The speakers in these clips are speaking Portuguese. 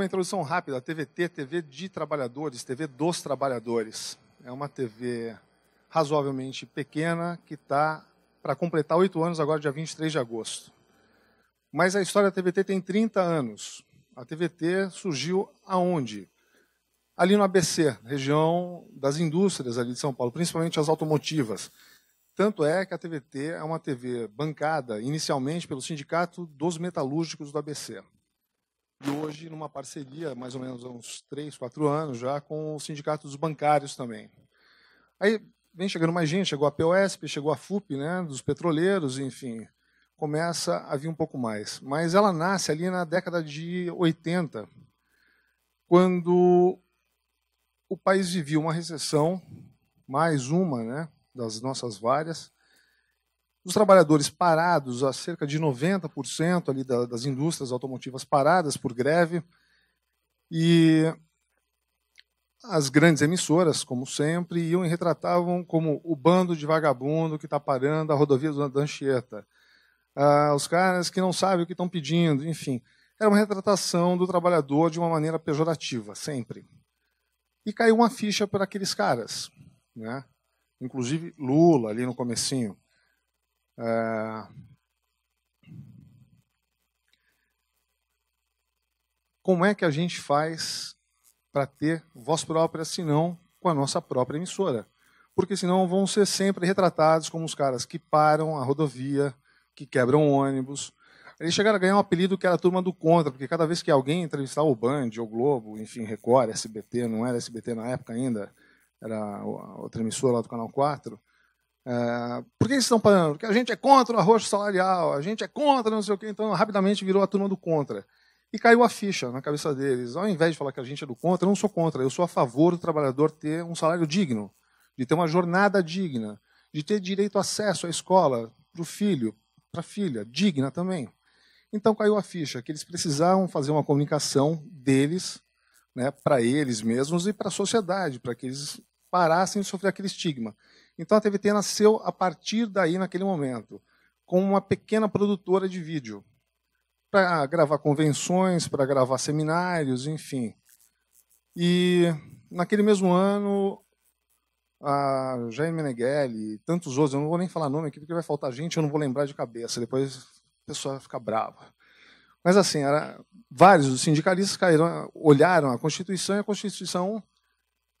uma introdução rápida. A TVT, TV de Trabalhadores, TV dos Trabalhadores. É uma TV razoavelmente pequena que está para completar oito anos agora, dia 23 de agosto. Mas a história da TVT tem 30 anos. A TVT surgiu aonde? Ali no ABC, região das indústrias ali de São Paulo, principalmente as automotivas. Tanto é que a TVT é uma TV bancada inicialmente pelo Sindicato dos Metalúrgicos do ABC e hoje numa parceria, mais ou menos há uns três, quatro anos já, com o Sindicato dos Bancários também. Aí vem chegando mais gente, chegou a POSP, chegou a FUP, né, dos petroleiros, enfim, começa a vir um pouco mais. Mas ela nasce ali na década de 80, quando o país vivia uma recessão, mais uma, né, das nossas várias, os trabalhadores parados, a cerca de 90% ali das indústrias automotivas paradas por greve, e as grandes emissoras, como sempre, iam e retratavam como o bando de vagabundo que está parando a rodovia da Anchieta, ah, os caras que não sabem o que estão pedindo, enfim. Era uma retratação do trabalhador de uma maneira pejorativa, sempre. E caiu uma ficha para aqueles caras, né? inclusive Lula ali no comecinho. É, como é que a gente faz para ter voz própria, se não com a nossa própria emissora? Porque senão vão ser sempre retratados como os caras que param a rodovia, que quebram ônibus. Eles chegaram a ganhar um apelido que era a turma do contra, porque cada vez que alguém entrevistava o Band, o Globo, enfim, Record, SBT, não era SBT na época ainda, era outra emissora lá do Canal 4, Uh, por que eles estão parando? Porque a gente é contra o arroz salarial, a gente é contra não sei o quê, então rapidamente virou a turma do contra. E caiu a ficha na cabeça deles. Ao invés de falar que a gente é do contra, eu não sou contra, eu sou a favor do trabalhador ter um salário digno, de ter uma jornada digna, de ter direito a acesso à escola para o filho, para a filha, digna também. Então caiu a ficha que eles precisavam fazer uma comunicação deles, né, para eles mesmos e para a sociedade, para que eles parassem de sofrer aquele estigma. Então a TVT nasceu a partir daí, naquele momento, com uma pequena produtora de vídeo, para gravar convenções, para gravar seminários, enfim. E naquele mesmo ano, a Jair Meneghelli e tantos outros, eu não vou nem falar nome aqui porque vai faltar gente, eu não vou lembrar de cabeça, depois a pessoa fica brava. Mas assim, era, vários dos sindicalistas caíram, olharam a Constituição e a Constituição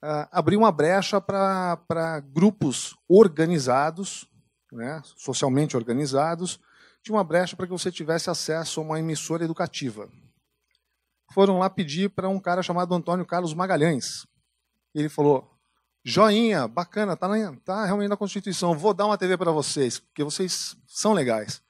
uh, ah, abrir uma brecha para grupos organizados, né, socialmente organizados, de uma brecha para que você tivesse acesso a uma emissora educativa. Foram lá pedir para um cara chamado Antônio Carlos Magalhães. Ele falou: Joinha, bacana, tá, na, tá realmente na Constituição, vou dar uma TV para vocês, porque vocês são legais.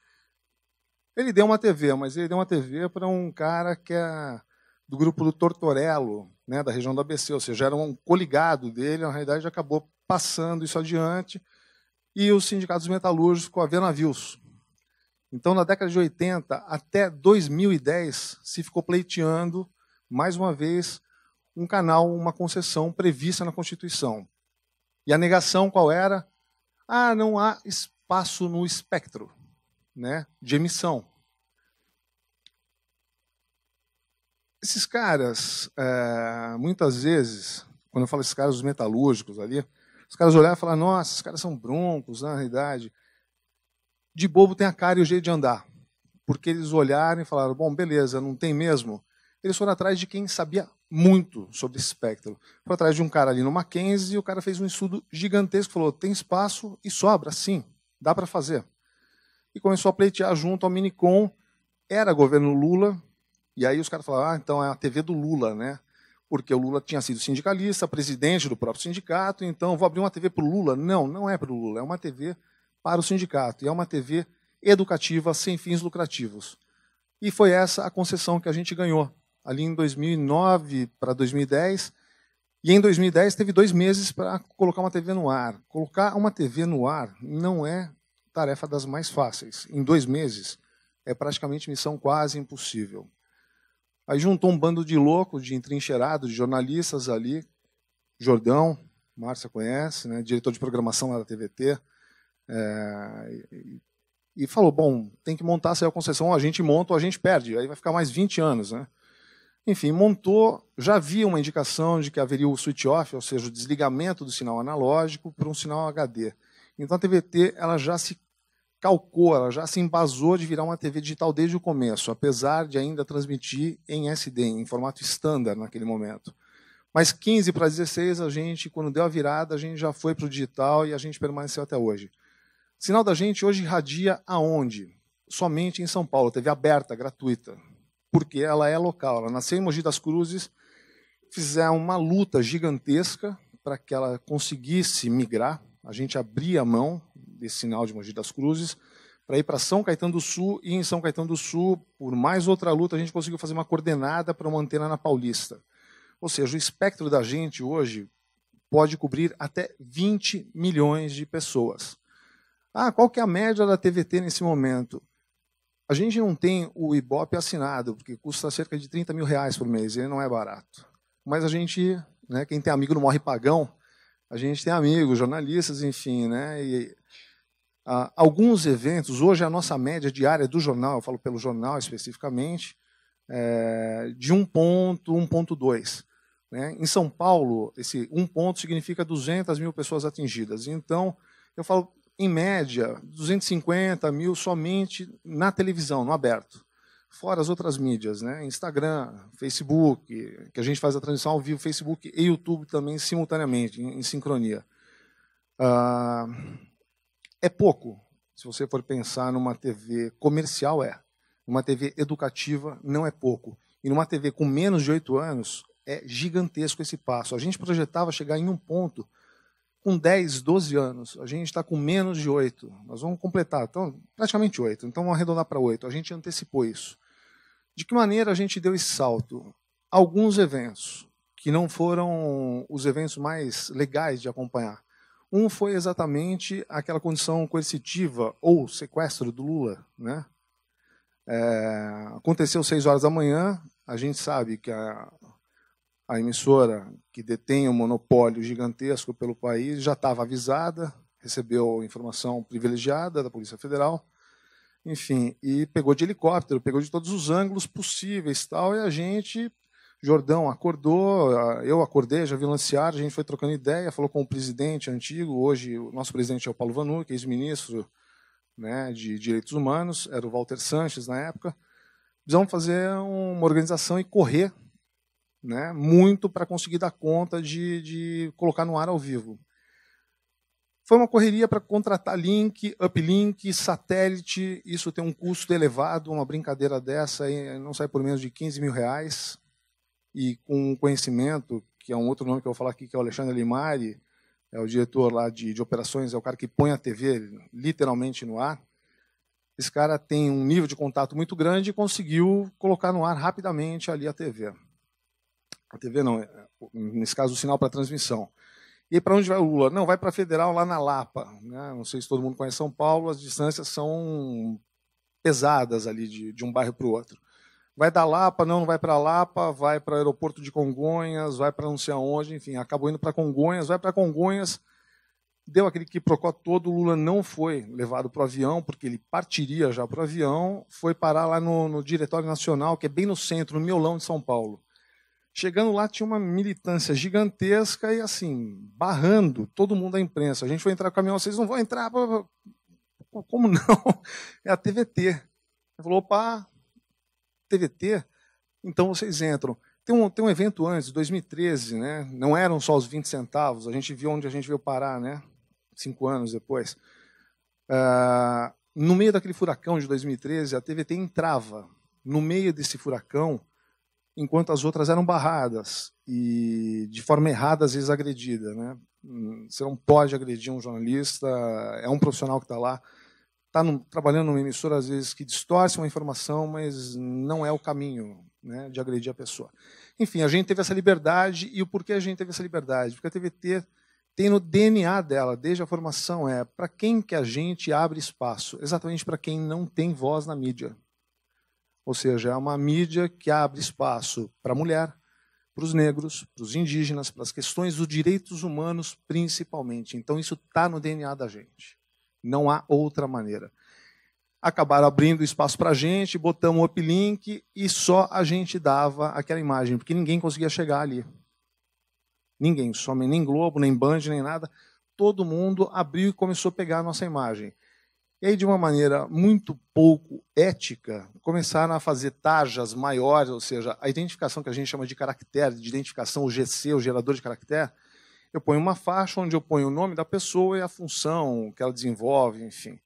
Ele deu uma TV, mas ele deu uma TV para um cara que é do grupo do Tortorello, né, da região do ABC, ou seja, era um coligado dele, na realidade acabou passando isso adiante, e os sindicatos metalúrgicos com a v navios. Então, na década de 80 até 2010, se ficou pleiteando, mais uma vez, um canal, uma concessão prevista na Constituição. E a negação qual era? Ah, não há espaço no espectro né, de emissão. Esses caras, é, muitas vezes, quando eu falo esses caras, os metalúrgicos ali, os caras olhavam e falavam, nossa, esses caras são broncos, na realidade. De bobo tem a cara e o jeito de andar. Porque eles olharam e falaram, bom, beleza, não tem mesmo. Eles foram atrás de quem sabia muito sobre espectro. Foram atrás de um cara ali no Mackenzie e o cara fez um estudo gigantesco, falou, tem espaço e sobra, sim, dá para fazer. E começou a pleitear junto ao Minicom, era governo Lula, e aí os caras falaram, ah, então é a TV do Lula, né? Porque o Lula tinha sido sindicalista, presidente do próprio sindicato, então vou abrir uma TV para o Lula. Não, não é para o Lula, é uma TV para o sindicato. E é uma TV educativa, sem fins lucrativos. E foi essa a concessão que a gente ganhou, ali em 2009 para 2010. E em 2010 teve dois meses para colocar uma TV no ar. Colocar uma TV no ar não é tarefa das mais fáceis. Em dois meses é praticamente missão quase impossível. Aí juntou um bando de loucos, de entrincheirados, de jornalistas ali. Jordão, Márcia conhece, né? diretor de programação lá da TVT. É, e, e, falou, bom, tem que montar, saiu a concessão, ou a gente monta ou a gente perde. Aí vai ficar mais 20 anos, né? Enfim, montou, já havia uma indicação de que haveria o switch off, ou seja, o desligamento do sinal analógico para um sinal HD. Então a TVT ela já se calcou, ela já se embasou de virar uma TV digital desde o começo, apesar de ainda transmitir em SD, em formato standard naquele momento. Mas 15 para 16, a gente, quando deu a virada, a gente já foi para o digital e a gente permaneceu até hoje. Sinal da gente hoje irradia aonde? Somente em São Paulo, TV aberta, gratuita. Porque ela é local, ela nasceu em Mogi das Cruzes, fizeram uma luta gigantesca para que ela conseguisse migrar. A gente abria a mão, desse sinal de Mogi das Cruzes, para ir para São Caetano do Sul, e em São Caetano do Sul, por mais outra luta, a gente conseguiu fazer uma coordenada para uma antena na Paulista. Ou seja, o espectro da gente hoje pode cobrir até 20 milhões de pessoas. Ah, qual que é a média da TVT nesse momento? A gente não tem o Ibope assinado, porque custa cerca de 30 mil reais por mês, ele não é barato. Mas a gente, né, quem tem amigo não morre pagão, a gente tem amigos, jornalistas, enfim, né, e ah, alguns eventos, hoje a nossa média diária do jornal, eu falo pelo jornal especificamente, é, de 1.1.2 Né? Em São Paulo, esse 1 ponto significa 200 mil pessoas atingidas. Então, eu falo, em média, 250 mil somente na televisão, no aberto. Fora as outras mídias, né? Instagram, Facebook, que a gente faz a transmissão ao vivo, Facebook e YouTube também simultaneamente, em, em sincronia. Ah, é pouco. Se você for pensar numa TV comercial, é. Numa TV educativa, não é pouco. E numa TV com menos de oito anos, é gigantesco esse passo. A gente projetava chegar em um ponto com 10, 12 anos. A gente está com menos de oito. Nós vamos completar, então, praticamente oito. Então, vamos arredondar para oito. A gente antecipou isso. De que maneira a gente deu esse salto? Alguns eventos, que não foram os eventos mais legais de acompanhar. Um foi exatamente aquela condição coercitiva ou sequestro do Lula. Né? É, aconteceu seis horas da manhã, a gente sabe que a, a emissora que detém o um monopólio gigantesco pelo país já estava avisada, recebeu informação privilegiada da Polícia Federal, enfim, e pegou de helicóptero, pegou de todos os ângulos possíveis, tal, e a gente Jordão acordou, eu acordei, já vi lancear, a gente foi trocando ideia, falou com o presidente antigo, hoje o nosso presidente é o Paulo Vanu, que é ex-ministro né, de Direitos Humanos, era o Walter Sanches na época. Precisamos fazer uma organização e correr né, muito para conseguir dar conta de, de colocar no ar ao vivo. Foi uma correria para contratar link, uplink, satélite. Isso tem um custo elevado, uma brincadeira dessa não sai por menos de 15 mil reais e com um conhecimento, que é um outro nome que eu vou falar aqui, que é o Alexandre Limari, é o diretor lá de, de operações, é o cara que põe a TV literalmente no ar. Esse cara tem um nível de contato muito grande e conseguiu colocar no ar rapidamente ali a TV. A TV não, é, nesse caso o sinal para transmissão. E para onde vai o Lula? Não, vai para a Federal lá na Lapa. Né? Não sei se todo mundo conhece São Paulo, as distâncias são pesadas ali de, de um bairro para o outro vai da Lapa, não, não vai para Lapa, vai para o aeroporto de Congonhas, vai para não sei aonde, enfim, acabou indo para Congonhas, vai para Congonhas, deu aquele que procó todo, o Lula não foi levado para o avião, porque ele partiria já para o avião, foi parar lá no, no, Diretório Nacional, que é bem no centro, no miolão de São Paulo. Chegando lá, tinha uma militância gigantesca e, assim, barrando todo mundo da imprensa. A gente foi entrar com o caminhão, vocês não vão entrar, como não? É a TVT. Ele falou, opa, TVT, então vocês entram. Tem um, tem um evento antes, 2013, né? não eram só os 20 centavos, a gente viu onde a gente veio parar, né? cinco anos depois. Uh, no meio daquele furacão de 2013, a TVT entrava no meio desse furacão, enquanto as outras eram barradas e de forma errada às vezes agredida, né? Hum, você não pode agredir um jornalista, é um profissional que está lá está trabalhando numa emissora, às vezes, que distorce uma informação, mas não é o caminho né, de agredir a pessoa. Enfim, a gente teve essa liberdade, e o porquê a gente teve essa liberdade? Porque a TVT tem no DNA dela, desde a formação, é para quem que a gente abre espaço? Exatamente para quem não tem voz na mídia. Ou seja, é uma mídia que abre espaço para a mulher, para os negros, para os indígenas, para as questões dos direitos humanos, principalmente. Então, isso está no DNA da gente. Não há outra maneira. Acabaram abrindo espaço para a gente, botamos o uplink e só a gente dava aquela imagem, porque ninguém conseguia chegar ali. Ninguém, somente nem Globo, nem Band, nem nada. Todo mundo abriu e começou a pegar a nossa imagem. E aí, de uma maneira muito pouco ética, começaram a fazer tarjas maiores, ou seja, a identificação que a gente chama de caractere, de identificação, o GC, o gerador de caractere, eu ponho uma faixa onde eu ponho o nome da pessoa e a função que ela desenvolve, enfim.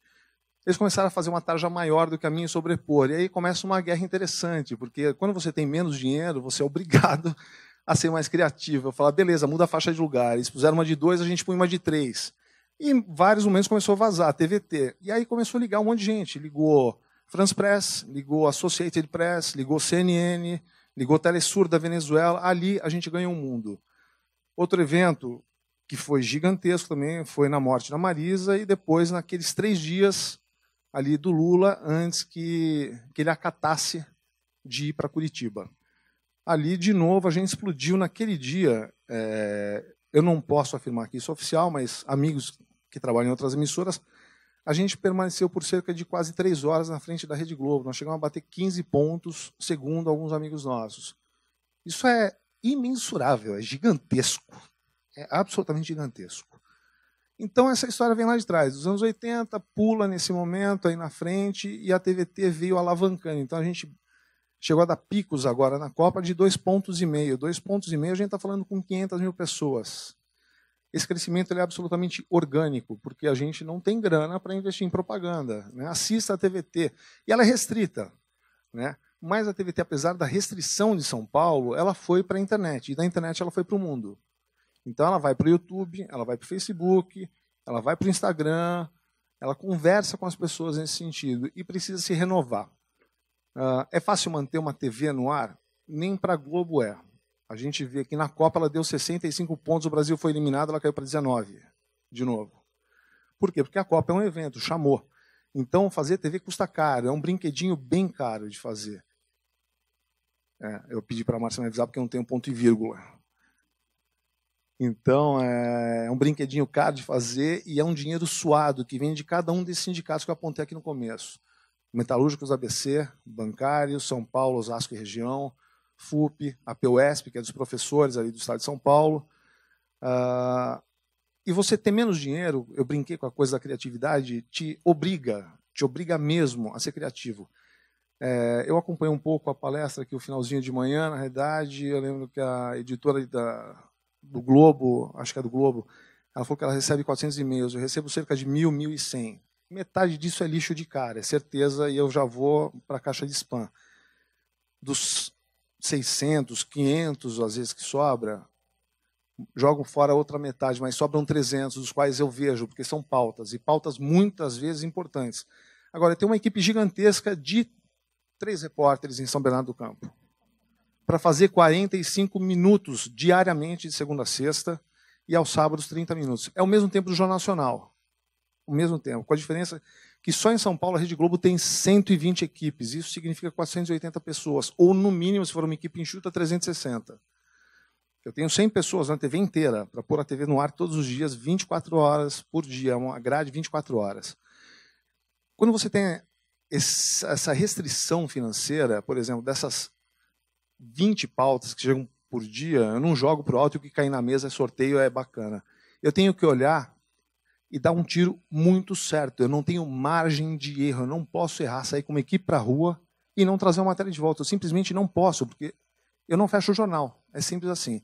Eles começaram a fazer uma tarja maior do que a minha e sobrepor. E aí começa uma guerra interessante, porque quando você tem menos dinheiro, você é obrigado a ser mais criativo. Eu falo, beleza, muda a faixa de lugar. Eles puseram uma de dois, a gente põe uma de três. E vários momentos começou a vazar, TVT. E aí começou a ligar um monte de gente. Ligou France Press, ligou Associated Press, ligou CNN, ligou Telesur da Venezuela. Ali a gente ganhou um mundo. Outro evento que foi gigantesco também foi na morte da Marisa e depois naqueles três dias ali do Lula antes que, que ele acatasse de ir para Curitiba. Ali, de novo, a gente explodiu naquele dia. É, eu não posso afirmar que isso é oficial, mas amigos que trabalham em outras emissoras, a gente permaneceu por cerca de quase três horas na frente da Rede Globo. Nós chegamos a bater 15 pontos, segundo alguns amigos nossos. Isso é imensurável, é gigantesco. É absolutamente gigantesco. Então essa história vem lá de trás, dos anos 80, pula nesse momento aí na frente e a TVT veio alavancando. Então a gente chegou a dar picos agora na Copa de dois pontos e meio. Dois pontos e meio a gente está falando com 500 mil pessoas. Esse crescimento é absolutamente orgânico, porque a gente não tem grana para investir em propaganda. Né? Assista a TVT. E ela é restrita. Né? Mas a TVT, apesar da restrição de São Paulo, ela foi para a internet. E da internet ela foi para o mundo. Então ela vai para o YouTube, ela vai para o Facebook, ela vai para o Instagram, ela conversa com as pessoas nesse sentido e precisa se renovar. Uh, é fácil manter uma TV no ar? Nem para a Globo é. A gente vê que na Copa ela deu 65 pontos, o Brasil foi eliminado, ela caiu para 19 de novo. Por quê? Porque a Copa é um evento, chamou. Então fazer TV custa caro, é um brinquedinho bem caro de fazer. É, eu pedi para a Marcia me avisar porque eu não tenho ponto e vírgula. Então, é, é um brinquedinho caro de fazer e é um dinheiro suado que vem de cada um desses sindicatos que eu apontei aqui no começo. Metalúrgicos ABC, Bancários, São Paulo, Osasco e Região, FUP, APUESP, que é dos professores ali do estado de São Paulo. Uh, e você ter menos dinheiro, eu brinquei com a coisa da criatividade, te obriga, te obriga mesmo a ser criativo. É, eu acompanhei um pouco a palestra que o finalzinho de manhã, na realidade, eu lembro que a editora da, do Globo, acho que é do Globo, ela falou que ela recebe 400 e-mails, eu recebo cerca de 1.000, 1.100. Metade disso é lixo de cara, é certeza, e eu já vou para a caixa de spam. Dos 600, 500, às vezes que sobra, jogo fora outra metade, mas sobram 300, dos quais eu vejo, porque são pautas, e pautas muitas vezes importantes. Agora, tem uma equipe gigantesca de três repórteres em São Bernardo do Campo para fazer 45 minutos diariamente, de segunda a sexta, e aos sábados 30 minutos. É o mesmo tempo do Jornal Nacional. O mesmo tempo. Com a diferença que só em São Paulo a Rede Globo tem 120 equipes. Isso significa 480 pessoas. Ou, no mínimo, se for uma equipe enxuta, 360. Eu tenho 100 pessoas na TV inteira para pôr a TV no ar todos os dias, 24 horas por dia, uma grade 24 horas. Quando você tem essa restrição financeira, por exemplo, dessas 20 pautas que chegam por dia, eu não jogo para o alto e o que cai na mesa é sorteio, é bacana. Eu tenho que olhar e dar um tiro muito certo. Eu não tenho margem de erro, eu não posso errar, sair com uma equipe para a rua e não trazer uma matéria de volta. Eu simplesmente não posso, porque eu não fecho o jornal. É simples assim.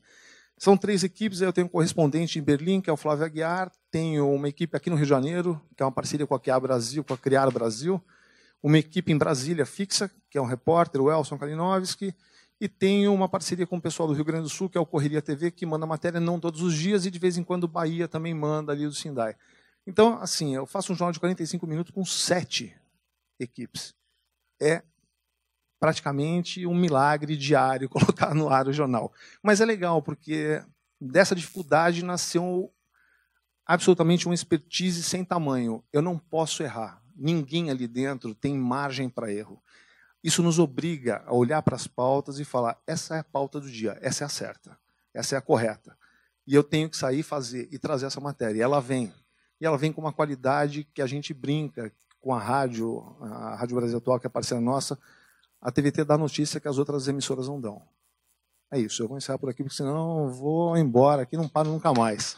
São três equipes, eu tenho um correspondente em Berlim, que é o Flávio Aguiar, tenho uma equipe aqui no Rio de Janeiro, que é uma parceria com a Criar Brasil, com a Criar Brasil, uma equipe em Brasília fixa, que é um repórter, o Elson Kalinowski, e tenho uma parceria com o pessoal do Rio Grande do Sul, que é o Correria TV, que manda matéria não todos os dias, e de vez em quando Bahia também manda ali do Sindai. Então, assim, eu faço um jornal de 45 minutos com sete equipes. É praticamente um milagre diário colocar no ar o jornal. Mas é legal, porque dessa dificuldade nasceu absolutamente uma expertise sem tamanho. Eu não posso errar. Ninguém ali dentro tem margem para erro. Isso nos obriga a olhar para as pautas e falar: essa é a pauta do dia, essa é a certa, essa é a correta. E eu tenho que sair, fazer e trazer essa matéria. E ela vem. E ela vem com uma qualidade que a gente brinca com a rádio, a Rádio Brasil Atual, que é parceira nossa. A TVT dá notícia que as outras emissoras não dão. É isso, eu vou encerrar por aqui, porque senão eu vou embora aqui, não paro nunca mais.